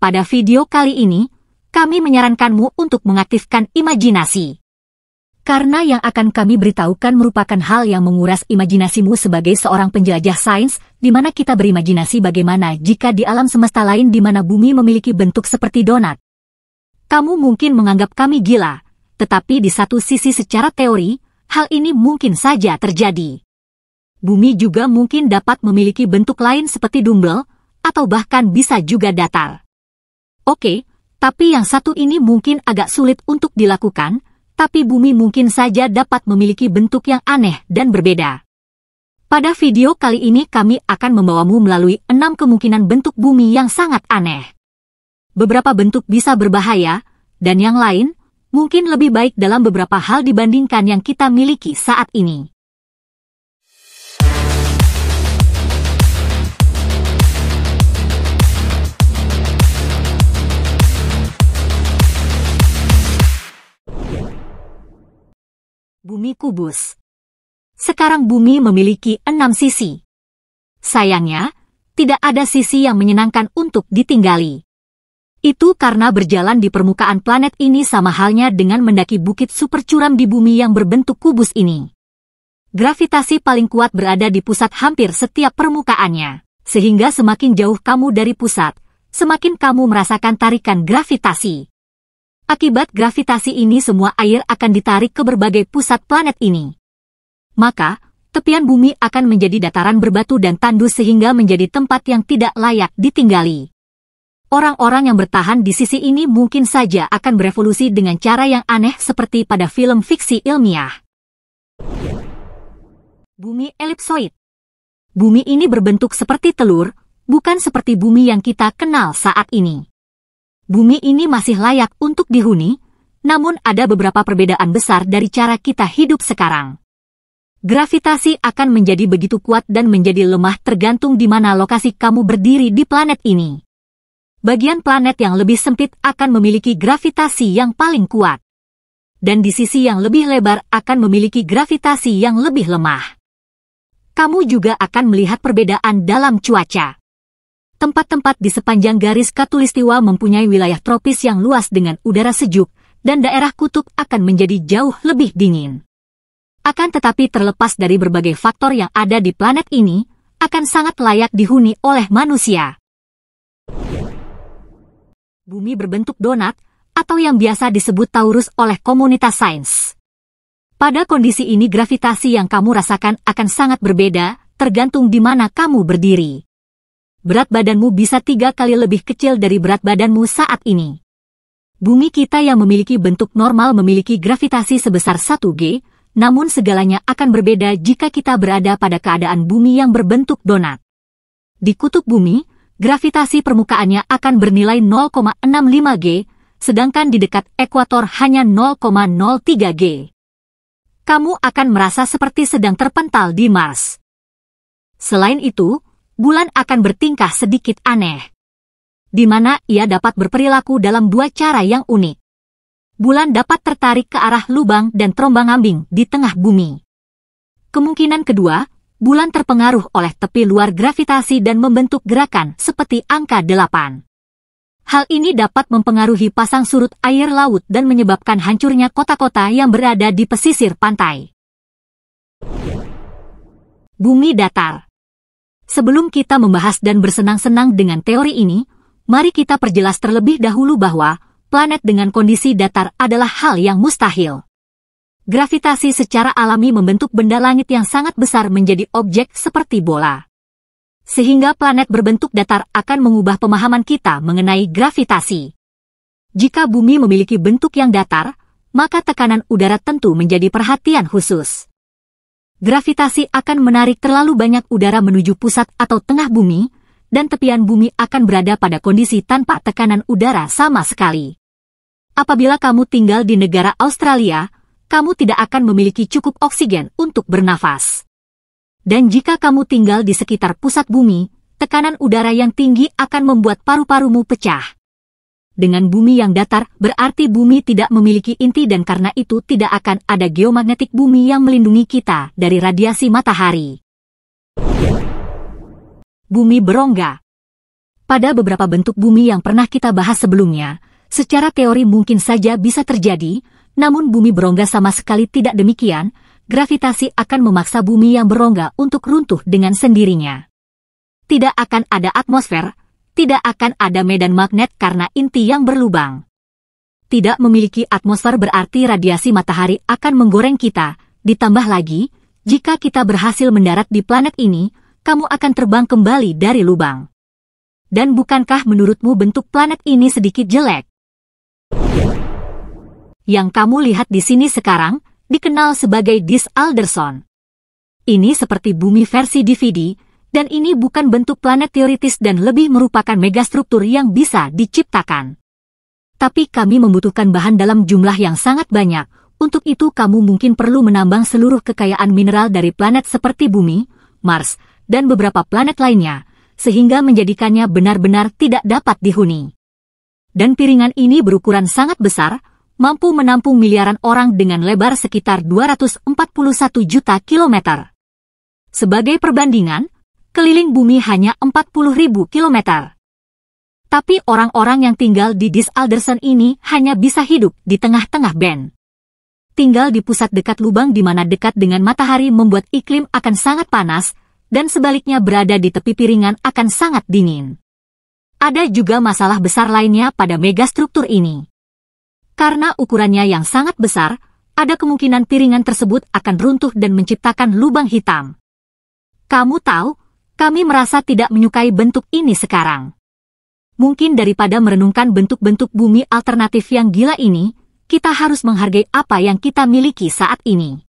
Pada video kali ini, kami menyarankanmu untuk mengaktifkan imajinasi. Karena yang akan kami beritahukan merupakan hal yang menguras imajinasimu sebagai seorang penjelajah sains, di mana kita berimajinasi bagaimana jika di alam semesta lain di mana bumi memiliki bentuk seperti donat. Kamu mungkin menganggap kami gila, tetapi di satu sisi secara teori, hal ini mungkin saja terjadi. Bumi juga mungkin dapat memiliki bentuk lain seperti dumbbell, atau bahkan bisa juga datar. Oke, tapi yang satu ini mungkin agak sulit untuk dilakukan, tapi bumi mungkin saja dapat memiliki bentuk yang aneh dan berbeda. Pada video kali ini kami akan membawamu melalui enam kemungkinan bentuk bumi yang sangat aneh. Beberapa bentuk bisa berbahaya, dan yang lain, mungkin lebih baik dalam beberapa hal dibandingkan yang kita miliki saat ini. Bumi kubus. Sekarang bumi memiliki enam sisi. Sayangnya, tidak ada sisi yang menyenangkan untuk ditinggali. Itu karena berjalan di permukaan planet ini sama halnya dengan mendaki bukit super curam di bumi yang berbentuk kubus ini. Gravitasi paling kuat berada di pusat hampir setiap permukaannya, sehingga semakin jauh kamu dari pusat, semakin kamu merasakan tarikan gravitasi. Akibat gravitasi ini semua air akan ditarik ke berbagai pusat planet ini. Maka, tepian bumi akan menjadi dataran berbatu dan tandus sehingga menjadi tempat yang tidak layak ditinggali. Orang-orang yang bertahan di sisi ini mungkin saja akan berevolusi dengan cara yang aneh seperti pada film fiksi ilmiah. Bumi elipsoid Bumi ini berbentuk seperti telur, bukan seperti bumi yang kita kenal saat ini bumi ini masih layak untuk dihuni, namun ada beberapa perbedaan besar dari cara kita hidup sekarang. Gravitasi akan menjadi begitu kuat dan menjadi lemah tergantung di mana lokasi kamu berdiri di planet ini. Bagian planet yang lebih sempit akan memiliki gravitasi yang paling kuat. Dan di sisi yang lebih lebar akan memiliki gravitasi yang lebih lemah. Kamu juga akan melihat perbedaan dalam cuaca tempat-tempat di sepanjang garis Katulistiwa mempunyai wilayah tropis yang luas dengan udara sejuk, dan daerah kutub akan menjadi jauh lebih dingin. Akan tetapi terlepas dari berbagai faktor yang ada di planet ini, akan sangat layak dihuni oleh manusia. Bumi berbentuk donat, atau yang biasa disebut Taurus oleh komunitas sains. Pada kondisi ini gravitasi yang kamu rasakan akan sangat berbeda, tergantung di mana kamu berdiri berat badanmu bisa tiga kali lebih kecil dari berat badanmu saat ini. Bumi kita yang memiliki bentuk normal memiliki gravitasi sebesar 1G, namun segalanya akan berbeda jika kita berada pada keadaan bumi yang berbentuk donat. Di kutub bumi, gravitasi permukaannya akan bernilai 0,65G, sedangkan di dekat ekuator hanya 0,03G. Kamu akan merasa seperti sedang terpental di Mars. Selain itu, bulan akan bertingkah sedikit aneh. Di mana ia dapat berperilaku dalam dua cara yang unik. Bulan dapat tertarik ke arah lubang dan terombang-ambing di tengah bumi. Kemungkinan kedua, bulan terpengaruh oleh tepi luar gravitasi dan membentuk gerakan seperti angka delapan. Hal ini dapat mempengaruhi pasang surut air laut dan menyebabkan hancurnya kota-kota yang berada di pesisir pantai. Bumi datar Sebelum kita membahas dan bersenang-senang dengan teori ini, mari kita perjelas terlebih dahulu bahwa planet dengan kondisi datar adalah hal yang mustahil. Gravitasi secara alami membentuk benda langit yang sangat besar menjadi objek seperti bola. Sehingga planet berbentuk datar akan mengubah pemahaman kita mengenai gravitasi. Jika bumi memiliki bentuk yang datar, maka tekanan udara tentu menjadi perhatian khusus gravitasi akan menarik terlalu banyak udara menuju pusat atau tengah bumi, dan tepian bumi akan berada pada kondisi tanpa tekanan udara sama sekali. Apabila kamu tinggal di negara Australia, kamu tidak akan memiliki cukup oksigen untuk bernafas. Dan jika kamu tinggal di sekitar pusat bumi, tekanan udara yang tinggi akan membuat paru-parumu pecah dengan bumi yang datar, berarti bumi tidak memiliki inti dan karena itu tidak akan ada geomagnetik bumi yang melindungi kita dari radiasi matahari. Bumi berongga Pada beberapa bentuk bumi yang pernah kita bahas sebelumnya, secara teori mungkin saja bisa terjadi, namun bumi berongga sama sekali tidak demikian, gravitasi akan memaksa bumi yang berongga untuk runtuh dengan sendirinya. Tidak akan ada atmosfer, tidak akan ada medan magnet karena inti yang berlubang. Tidak memiliki atmosfer berarti radiasi matahari akan menggoreng kita. Ditambah lagi, jika kita berhasil mendarat di planet ini, kamu akan terbang kembali dari lubang. Dan bukankah menurutmu bentuk planet ini sedikit jelek? Yang kamu lihat di sini sekarang dikenal sebagai Dis Alderson. Ini seperti bumi versi DVD dan ini bukan bentuk planet teoritis dan lebih merupakan megastruktur yang bisa diciptakan. Tapi kami membutuhkan bahan dalam jumlah yang sangat banyak, untuk itu kamu mungkin perlu menambang seluruh kekayaan mineral dari planet seperti Bumi, Mars, dan beberapa planet lainnya, sehingga menjadikannya benar-benar tidak dapat dihuni. Dan piringan ini berukuran sangat besar, mampu menampung miliaran orang dengan lebar sekitar 241 juta kilometer. Sebagai perbandingan, keliling bumi hanya 40.000 kilometer. Tapi orang-orang yang tinggal di Dis Alderson ini hanya bisa hidup di tengah-tengah band. Tinggal di pusat dekat lubang di mana dekat dengan matahari membuat iklim akan sangat panas, dan sebaliknya berada di tepi piringan akan sangat dingin. Ada juga masalah besar lainnya pada megastruktur ini. Karena ukurannya yang sangat besar, ada kemungkinan piringan tersebut akan runtuh dan menciptakan lubang hitam. Kamu tahu, kami merasa tidak menyukai bentuk ini sekarang. Mungkin daripada merenungkan bentuk-bentuk bumi alternatif yang gila ini, kita harus menghargai apa yang kita miliki saat ini.